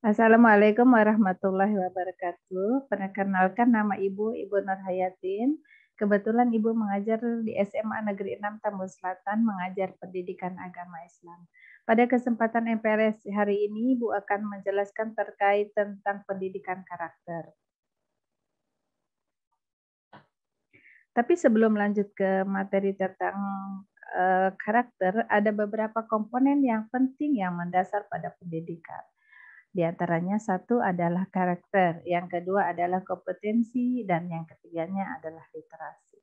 Assalamualaikum warahmatullahi wabarakatuh. Perkenalkan nama Ibu, Ibu Nur Kebetulan Ibu mengajar di SMA Negeri 6 Tambun Selatan mengajar pendidikan agama Islam. Pada kesempatan MPRS hari ini, Ibu akan menjelaskan terkait tentang pendidikan karakter. Tapi sebelum lanjut ke materi tentang eh, karakter, ada beberapa komponen yang penting yang mendasar pada pendidikan. Di antaranya satu adalah karakter, yang kedua adalah kompetensi, dan yang ketiganya adalah literasi.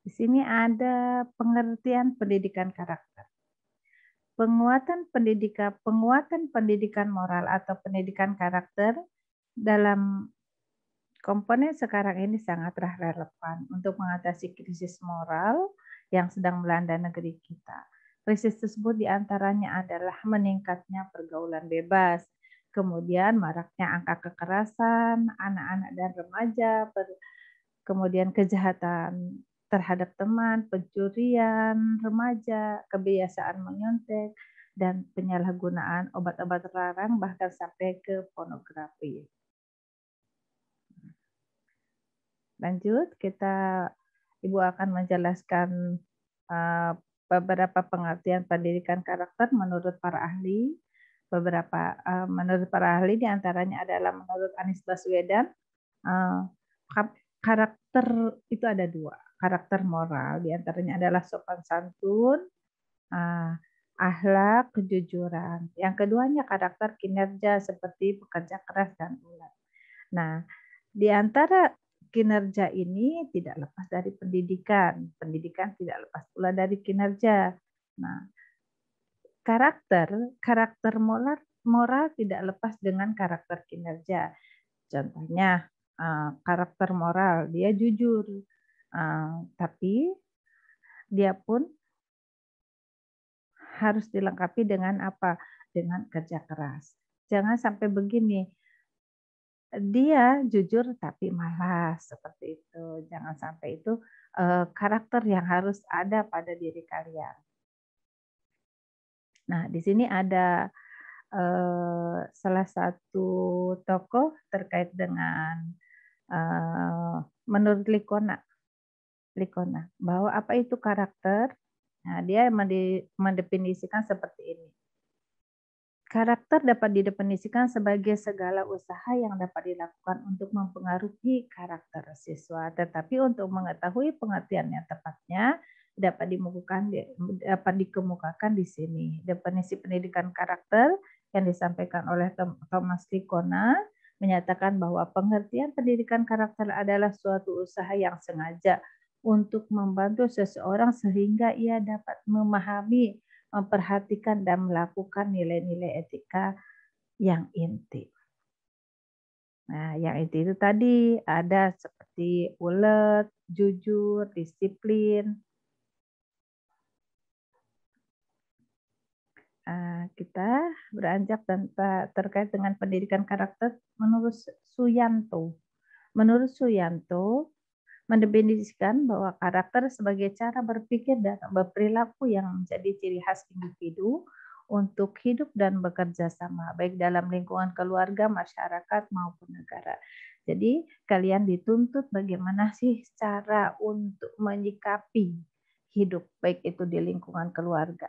Di sini ada pengertian pendidikan karakter. Penguatan pendidikan penguatan pendidikan moral atau pendidikan karakter dalam komponen sekarang ini sangatlah relevan untuk mengatasi krisis moral yang sedang melanda negeri kita. Krisis tersebut diantaranya adalah meningkatnya pergaulan bebas, kemudian maraknya angka kekerasan, anak-anak dan remaja, kemudian kejahatan terhadap teman, pencurian remaja, kebiasaan menyontek, dan penyalahgunaan obat-obat terlarang bahkan sampai ke pornografi. Lanjut, kita Ibu akan menjelaskan eh, beberapa pengertian pendidikan karakter menurut para ahli. Beberapa eh, menurut para ahli diantaranya adalah menurut Anies Baswedan eh, karakter itu ada dua. Karakter moral diantaranya adalah sopan santun, uh, ahlak, kejujuran. Yang keduanya karakter kinerja seperti pekerja keras dan ulat. Nah, di antara kinerja ini tidak lepas dari pendidikan, pendidikan tidak lepas pula dari kinerja. Nah, karakter karakter moral moral tidak lepas dengan karakter kinerja. Contohnya eh, karakter moral dia jujur, eh, tapi dia pun harus dilengkapi dengan apa? Dengan kerja keras. Jangan sampai begini, dia jujur tapi malas seperti itu. Jangan sampai itu uh, karakter yang harus ada pada diri kalian. Nah, di sini ada uh, salah satu tokoh terkait dengan uh, menurut Likona, Likona bahwa apa itu karakter? Nah, dia mendefinisikan seperti ini. Karakter dapat didefinisikan sebagai segala usaha yang dapat dilakukan untuk mempengaruhi karakter siswa. Tetapi untuk mengetahui pengertiannya tepatnya dapat dapat dikemukakan di sini. Definisi pendidikan karakter yang disampaikan oleh Thomas Likona menyatakan bahwa pengertian pendidikan karakter adalah suatu usaha yang sengaja untuk membantu seseorang sehingga ia dapat memahami memperhatikan dan melakukan nilai-nilai etika yang inti. Nah, yang inti itu tadi ada seperti ulet, jujur, disiplin. Ah, kita beranjak dan terkait dengan pendidikan karakter menurut Suyanto. Menurut Suyanto, mendefinisikan bahwa karakter sebagai cara berpikir dan berperilaku yang menjadi ciri khas individu untuk hidup dan bekerja sama baik dalam lingkungan keluarga, masyarakat maupun negara. Jadi kalian dituntut bagaimana sih cara untuk menyikapi hidup baik itu di lingkungan keluarga.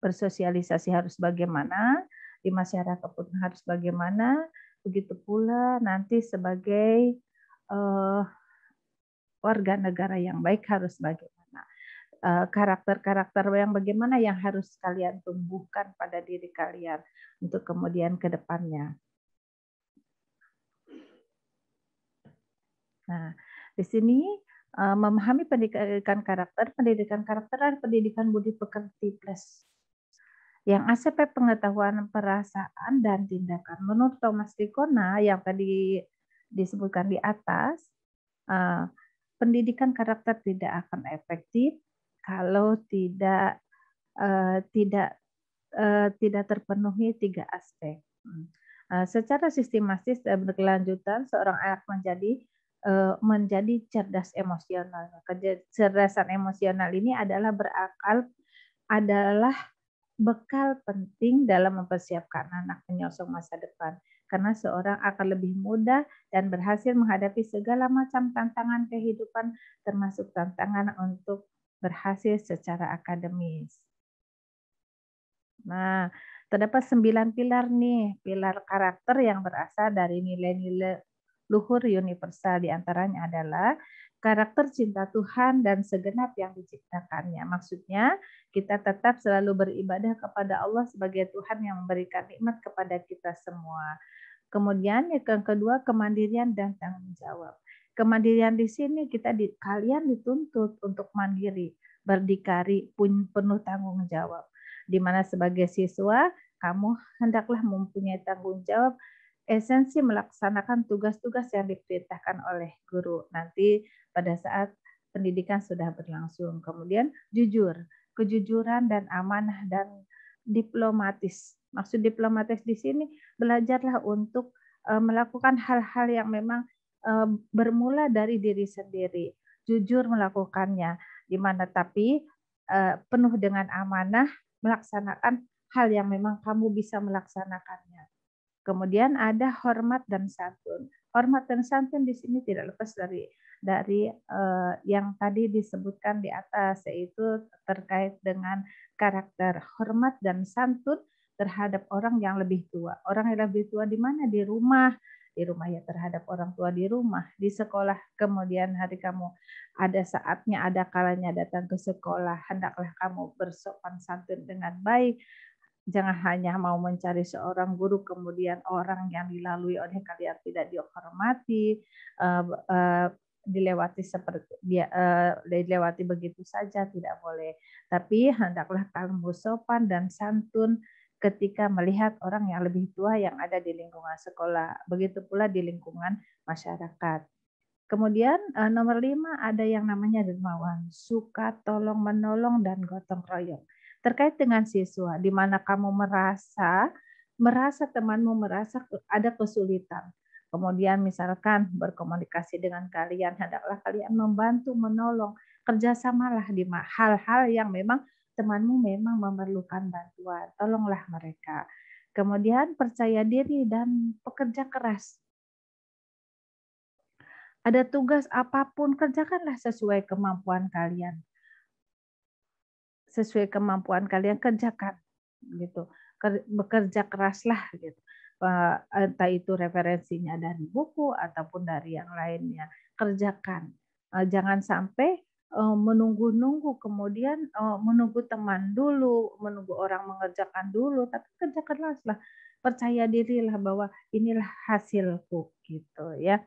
Bersosialisasi harus bagaimana, di masyarakat pun harus bagaimana, begitu pula nanti sebagai uh, warga negara yang baik harus bagaimana eh, karakter-karakter yang bagaimana yang harus kalian tumbuhkan pada diri kalian untuk kemudian ke depannya. Nah, di sini eh, memahami pendidikan karakter, pendidikan karakter adalah pendidikan budi pekerti plus yang ACP pengetahuan perasaan dan tindakan. Menurut Thomas Tikona yang tadi disebutkan di atas, eh, pendidikan karakter tidak akan efektif kalau tidak uh, tidak uh, tidak terpenuhi tiga aspek. Uh, secara sistematis dan berkelanjutan, seorang anak menjadi uh, menjadi cerdas emosional. Kecerdasan emosional ini adalah berakal adalah bekal penting dalam mempersiapkan anak menyongsong masa depan karena seorang akan lebih mudah dan berhasil menghadapi segala macam tantangan kehidupan, termasuk tantangan untuk berhasil secara akademis. Nah, terdapat sembilan pilar nih, pilar karakter yang berasal dari nilai-nilai luhur universal diantaranya adalah karakter cinta Tuhan dan segenap yang diciptakannya. Maksudnya, kita tetap selalu beribadah kepada Allah sebagai Tuhan yang memberikan nikmat kepada kita semua. Kemudian yang kedua, kemandirian dan tanggung jawab. Kemandirian di sini kita di, kalian dituntut untuk mandiri, berdikari, pun penuh tanggung jawab. Di mana sebagai siswa, kamu hendaklah mempunyai tanggung jawab esensi melaksanakan tugas-tugas yang diperintahkan oleh guru. Nanti pada saat pendidikan sudah berlangsung. Kemudian jujur, kejujuran dan amanah dan diplomatis. Maksud diplomatis di sini belajarlah untuk eh, melakukan hal-hal yang memang eh, bermula dari diri sendiri, jujur melakukannya, di mana tapi eh, penuh dengan amanah melaksanakan hal yang memang kamu bisa melaksanakannya. Kemudian ada hormat dan santun. Hormat dan santun di sini tidak lepas dari dari eh, yang tadi disebutkan di atas yaitu terkait dengan karakter hormat dan santun terhadap orang yang lebih tua. Orang yang lebih tua di mana? Di rumah. Di rumah ya terhadap orang tua di rumah, di sekolah. Kemudian hari kamu ada saatnya, ada kalanya datang ke sekolah. Hendaklah kamu bersopan santun dengan baik jangan hanya mau mencari seorang guru kemudian orang yang dilalui oleh kalian tidak dihormati eh, eh, dilewati seperti dia uh, dilewati begitu saja tidak boleh tapi hendaklah kamu sopan dan santun ketika melihat orang yang lebih tua yang ada di lingkungan sekolah begitu pula di lingkungan masyarakat kemudian eh, nomor lima ada yang namanya dermawan suka tolong menolong dan gotong royong terkait dengan siswa di mana kamu merasa merasa temanmu merasa ada kesulitan Kemudian misalkan berkomunikasi dengan kalian, hendaklah kalian membantu, menolong, kerjasamalah di hal-hal yang memang temanmu memang memerlukan bantuan. Tolonglah mereka. Kemudian percaya diri dan pekerja keras. Ada tugas apapun, kerjakanlah sesuai kemampuan kalian. Sesuai kemampuan kalian, kerjakan. gitu Bekerja keraslah. gitu entah itu referensinya dari buku ataupun dari yang lainnya kerjakan e, jangan sampai e, menunggu-nunggu kemudian e, menunggu teman dulu menunggu orang mengerjakan dulu tapi kerjakanlah lah percaya dirilah bahwa inilah hasilku gitu ya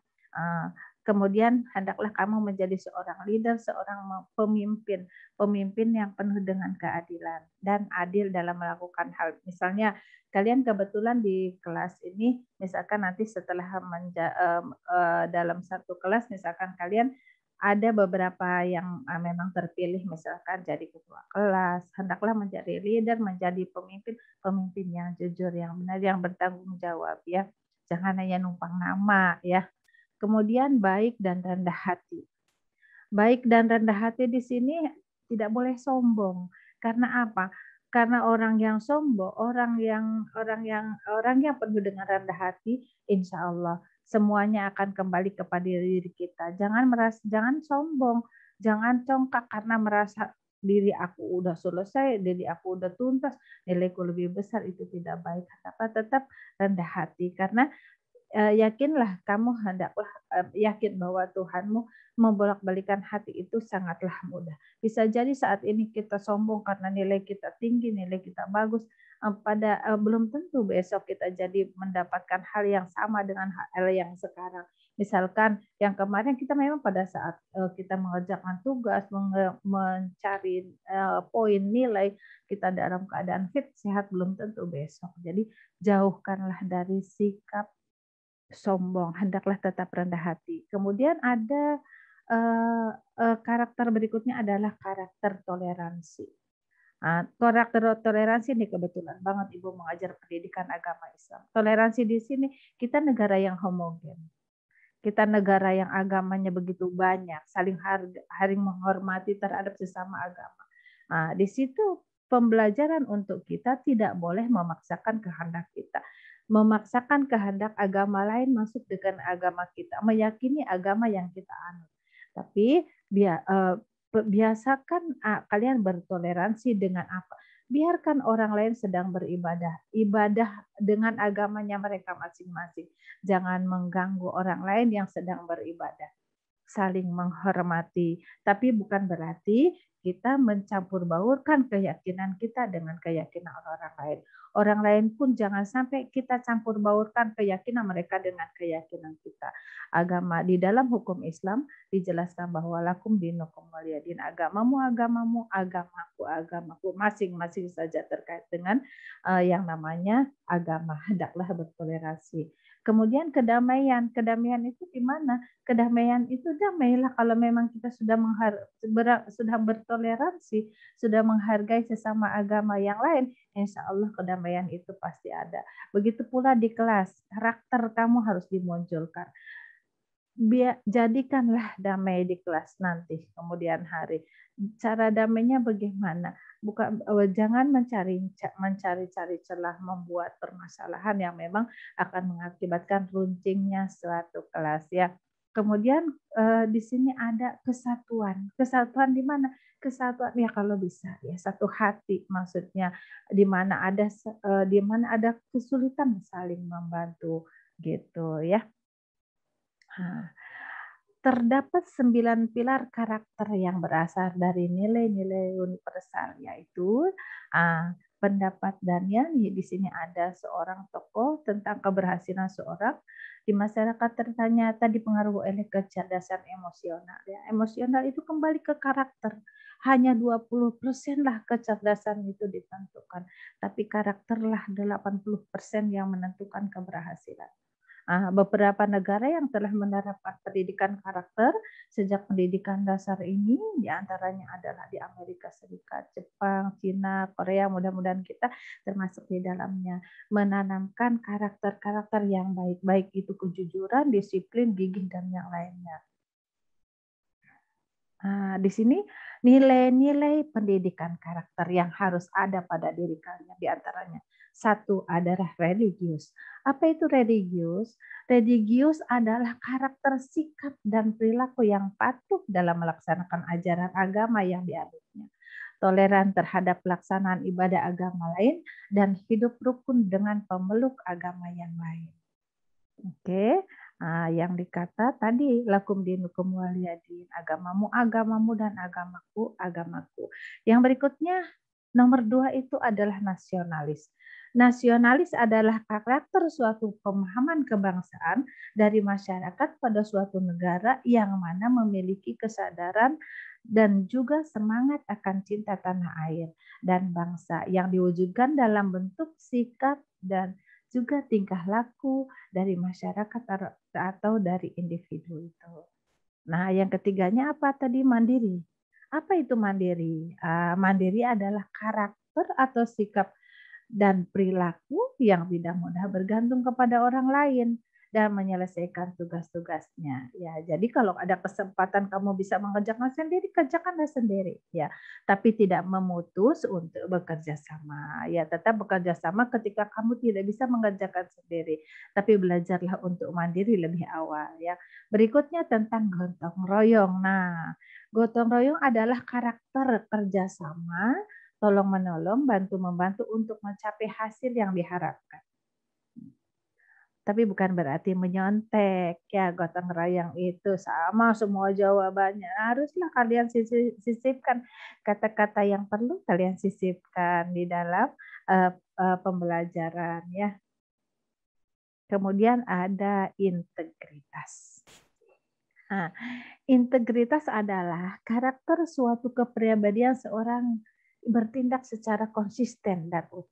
Kemudian hendaklah kamu menjadi seorang leader, seorang pemimpin, pemimpin yang penuh dengan keadilan dan adil dalam melakukan hal. Misalnya kalian kebetulan di kelas ini, misalkan nanti setelah menja, eh, dalam satu kelas, misalkan kalian ada beberapa yang eh, memang terpilih misalkan jadi ketua kelas hendaklah menjadi leader menjadi pemimpin pemimpin yang jujur yang benar yang bertanggung jawab ya jangan hanya numpang nama ya kemudian baik dan rendah hati. Baik dan rendah hati di sini tidak boleh sombong. Karena apa? Karena orang yang sombong, orang yang orang yang orang yang penuh dengan rendah hati, insya Allah semuanya akan kembali kepada diri kita. Jangan merasa, jangan sombong, jangan congkak karena merasa diri aku udah selesai, diri aku udah tuntas, nilaiku lebih besar itu tidak baik. tetap rendah hati karena Eh, yakinlah kamu hendaklah eh, yakin bahwa Tuhanmu membolak-balikan hati itu sangatlah mudah. Bisa jadi saat ini kita sombong karena nilai kita tinggi, nilai kita bagus. Eh, pada belum tentu besok kita jadi mendapatkan hal yang sama dengan hal yang sekarang. Misalkan yang kemarin kita memang pada saat kita mengerjakan tugas, mencari poin nilai, kita dalam keadaan fit, sehat belum tentu besok. Jadi jauhkanlah dari sikap sombong, hendaklah tetap rendah hati. Kemudian ada uh, uh, karakter berikutnya adalah karakter toleransi. Uh, karakter toleransi ini kebetulan banget Ibu mengajar pendidikan agama Islam. Toleransi di sini kita negara yang homogen. Kita negara yang agamanya begitu banyak, saling harga, saling menghormati terhadap sesama agama. Nah, di situ pembelajaran untuk kita tidak boleh memaksakan kehendak kita memaksakan kehendak agama lain masuk dengan agama kita, meyakini agama yang kita anut. Tapi eh, biasakan kalian bertoleransi dengan apa? Biarkan orang lain sedang beribadah, ibadah dengan agamanya mereka masing-masing. Jangan mengganggu orang lain yang sedang beribadah saling menghormati. Tapi bukan berarti kita mencampur baurkan keyakinan kita dengan keyakinan orang lain. Orang lain pun jangan sampai kita campur baurkan keyakinan mereka dengan keyakinan kita. Agama di dalam hukum Islam dijelaskan bahwa lakum dinukum waliyadin agamamu agamamu agamaku agamaku masing-masing saja terkait dengan uh, yang namanya agama hendaklah bertoleransi. Kemudian kedamaian, kedamaian itu di mana? Kedamaian itu damailah kalau memang kita sudah menghar ber sudah bertoleransi, sudah menghargai sesama agama yang lain, insya Allah kedamaian itu pasti ada. Begitu pula di kelas, karakter kamu harus dimunculkan biar jadikanlah damai di kelas nanti kemudian hari cara damainya bagaimana bukan eh, jangan mencari mencari-cari celah membuat permasalahan yang memang akan mengakibatkan runcingnya suatu kelas ya kemudian eh, di sini ada kesatuan kesatuan di mana kesatuan ya kalau bisa ya satu hati maksudnya di mana ada eh, di mana ada kesulitan saling membantu gitu ya Nah, terdapat sembilan pilar karakter yang berasal dari nilai-nilai universal, yaitu pendapat Daniel. Di sini ada seorang tokoh tentang keberhasilan seorang di masyarakat ternyata dipengaruhi oleh kecerdasan emosional. Ya, emosional itu kembali ke karakter. Hanya 20% lah kecerdasan itu ditentukan, tapi karakterlah 80% yang menentukan keberhasilan. Nah, beberapa negara yang telah menerapkan pendidikan karakter sejak pendidikan dasar ini, diantaranya adalah di Amerika Serikat, Jepang, China, Korea, mudah-mudahan kita termasuk di dalamnya, menanamkan karakter-karakter yang baik, baik itu kejujuran, disiplin, gigih, dan yang lainnya. Nah, di sini nilai-nilai pendidikan karakter yang harus ada pada diri kalian diantaranya satu adalah religius. Apa itu religius? Religius adalah karakter sikap dan perilaku yang patuh dalam melaksanakan ajaran agama yang diambilnya, Toleran terhadap pelaksanaan ibadah agama lain dan hidup rukun dengan pemeluk agama yang lain. Oke, Nah, yang dikata tadi lakum dinu waliyadin agamamu agamamu dan agamaku agamaku. Yang berikutnya nomor dua itu adalah nasionalis. Nasionalis adalah karakter suatu pemahaman kebangsaan dari masyarakat pada suatu negara yang mana memiliki kesadaran dan juga semangat akan cinta tanah air dan bangsa yang diwujudkan dalam bentuk sikap dan juga tingkah laku dari masyarakat atau dari individu itu. Nah, yang ketiganya apa tadi mandiri? Apa itu mandiri? Ah, mandiri adalah karakter atau sikap dan perilaku yang tidak mudah bergantung kepada orang lain dan menyelesaikan tugas-tugasnya. Ya, jadi kalau ada kesempatan kamu bisa mengerjakan sendiri, kerjakanlah sendiri ya. Tapi tidak memutus untuk bekerja sama. Ya, tetap bekerja sama ketika kamu tidak bisa mengerjakan sendiri, tapi belajarlah untuk mandiri lebih awal ya. Berikutnya tentang gotong royong. Nah, gotong royong adalah karakter kerjasama tolong menolong, bantu membantu untuk mencapai hasil yang diharapkan. Tapi bukan berarti menyontek ya gotong royong itu sama semua jawabannya. Haruslah kalian sisipkan kata-kata yang perlu kalian sisipkan di dalam uh, uh, pembelajaran ya. Kemudian ada integritas. Nah, integritas adalah karakter suatu kepribadian seorang bertindak secara konsisten dan utuh,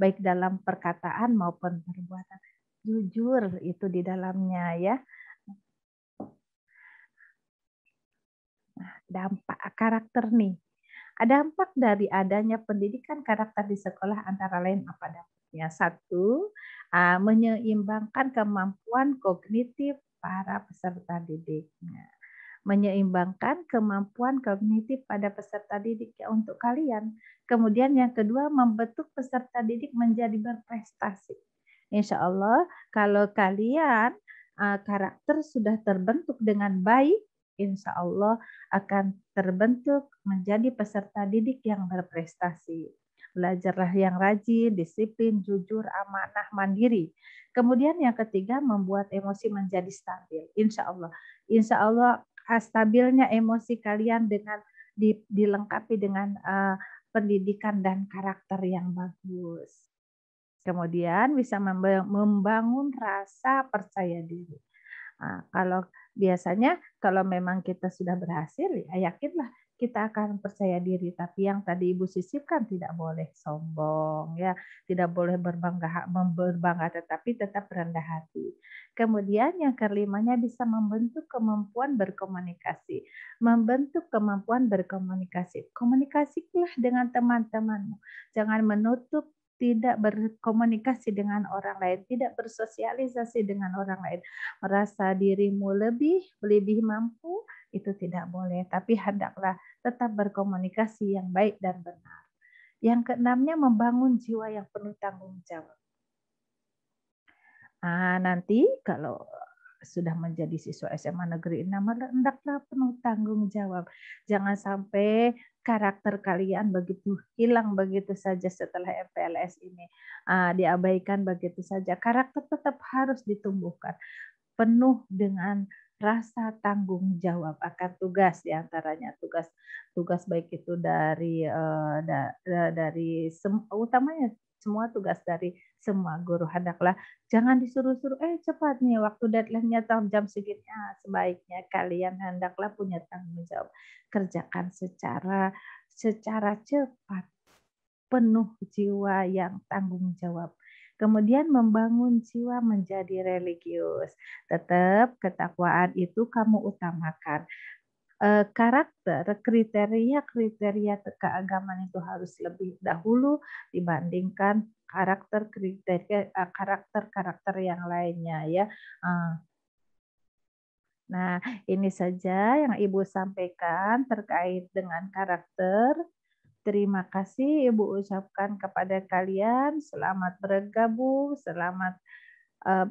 baik dalam perkataan maupun perbuatan. Jujur itu di dalamnya ya. Nah, dampak karakter nih. ada Dampak dari adanya pendidikan karakter di sekolah antara lain apa dampaknya? Satu, menyeimbangkan kemampuan kognitif para peserta didiknya menyeimbangkan kemampuan kognitif pada peserta didik ya untuk kalian. Kemudian yang kedua membentuk peserta didik menjadi berprestasi. Insya Allah kalau kalian eh, karakter sudah terbentuk dengan baik, insya Allah akan terbentuk menjadi peserta didik yang berprestasi. Belajarlah yang rajin, disiplin, jujur, amanah, mandiri. Kemudian yang ketiga, membuat emosi menjadi stabil. Insya Allah. Insya Allah Ah, stabilnya emosi kalian dengan di, dilengkapi dengan uh, pendidikan dan karakter yang bagus. Kemudian bisa membangun rasa percaya diri. Nah, kalau biasanya kalau memang kita sudah berhasil, ya yakinlah kita akan percaya diri. Tapi yang tadi Ibu sisipkan tidak boleh sombong ya, tidak boleh berbangga berbangga tetapi tetap rendah hati. Kemudian yang kelimanya bisa membentuk kemampuan berkomunikasi. Membentuk kemampuan berkomunikasi. Komunikasilah dengan teman-temanmu. Jangan menutup tidak berkomunikasi dengan orang lain, tidak bersosialisasi dengan orang lain, merasa dirimu lebih, lebih mampu, itu tidak boleh, tapi hendaklah tetap berkomunikasi yang baik dan benar. Yang keenamnya membangun jiwa yang penuh tanggung jawab. Nah, nanti kalau sudah menjadi siswa SMA negeri 6 hendaklah penuh tanggung jawab. Jangan sampai karakter kalian begitu hilang begitu saja setelah MPLS ini uh, diabaikan begitu saja. Karakter tetap harus ditumbuhkan penuh dengan rasa tanggung jawab akan tugas diantaranya tugas tugas baik itu dari uh, da, dari sem, utamanya semua tugas dari semua guru hendaklah jangan disuruh-suruh eh cepat nih waktu deadline-nya tahun jam segini ah, sebaiknya kalian hendaklah punya tanggung jawab kerjakan secara secara cepat penuh jiwa yang tanggung jawab kemudian membangun jiwa menjadi religius. Tetap ketakwaan itu kamu utamakan. Eh, karakter, kriteria-kriteria keagamaan itu harus lebih dahulu dibandingkan karakter kriteria eh, karakter-karakter yang lainnya ya. Eh. Nah, ini saja yang Ibu sampaikan terkait dengan karakter Terima kasih Ibu ucapkan kepada kalian. Selamat bergabung, selamat uh,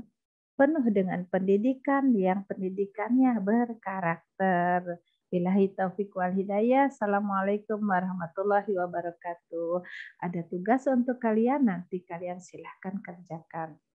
penuh dengan pendidikan yang pendidikannya berkarakter. Bilahi taufiq wal hidayah. Assalamualaikum warahmatullahi wabarakatuh. Ada tugas untuk kalian, nanti kalian silahkan kerjakan.